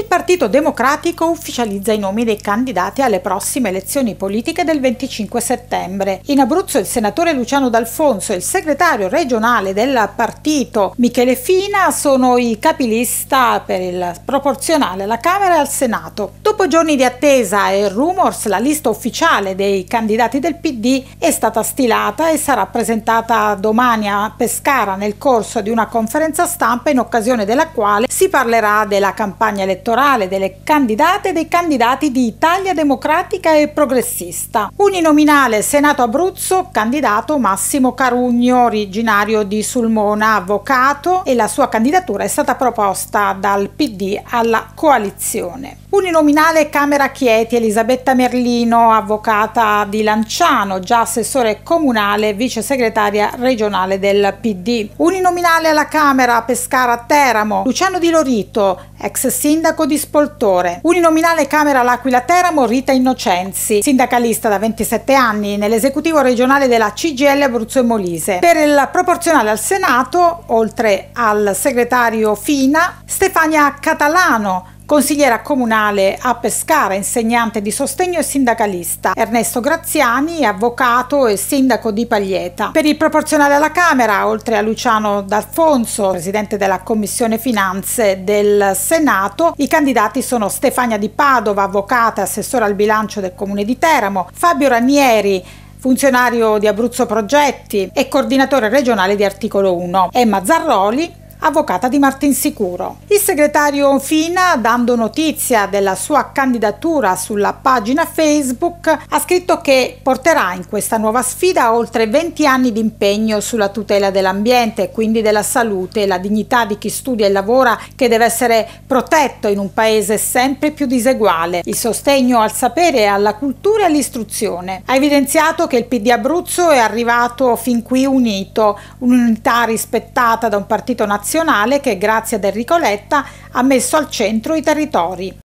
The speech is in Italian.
il Partito Democratico ufficializza i nomi dei candidati alle prossime elezioni politiche del 25 settembre. In Abruzzo il senatore Luciano D'Alfonso e il segretario regionale del partito Michele Fina sono i capilista per il proporzionale alla Camera e al Senato. Dopo giorni di attesa e rumors, la lista ufficiale dei candidati del PD è stata stilata e sarà presentata domani a Pescara nel corso di una conferenza stampa in occasione della quale si parlerà della campagna elettorale elettorale delle candidate e dei candidati di Italia Democratica e Progressista. Uninominale Senato Abruzzo, candidato Massimo Carugno, originario di Sulmona, avvocato, e la sua candidatura è stata proposta dal PD alla coalizione. Uninominale Camera Chieti, Elisabetta Merlino, avvocata di Lanciano, già assessore comunale, vice segretaria regionale del PD. Uninominale alla Camera Pescara Teramo, Luciano Di Lorito, ex sindaco di Spoltore. Uninominale Camera L'Aquila Teramo Rita Innocenzi, sindacalista da 27 anni nell'esecutivo regionale della CGL Abruzzo e Molise. Per il proporzionale al Senato, oltre al segretario Fina, Stefania Catalano, consigliera comunale a Pescara, insegnante di sostegno e sindacalista, Ernesto Graziani, avvocato e sindaco di Paglieta. Per il proporzionale alla Camera, oltre a Luciano D'Alfonso, presidente della Commissione Finanze del Senato, i candidati sono Stefania Di Padova, avvocata e assessore al bilancio del Comune di Teramo, Fabio Ranieri, funzionario di Abruzzo Progetti e coordinatore regionale di Articolo 1, Emma Zarroli, avvocata di Martinsicuro. Il segretario Fina, dando notizia della sua candidatura sulla pagina Facebook, ha scritto che porterà in questa nuova sfida oltre 20 anni di impegno sulla tutela dell'ambiente, quindi della salute e la dignità di chi studia e lavora che deve essere protetto in un paese sempre più diseguale. Il sostegno al sapere, alla cultura e all'istruzione. Ha evidenziato che il PD Abruzzo è arrivato fin qui unito, un'unità rispettata da un partito nazionale nazionale che grazie ad Enrico Letta ha messo al centro i territori.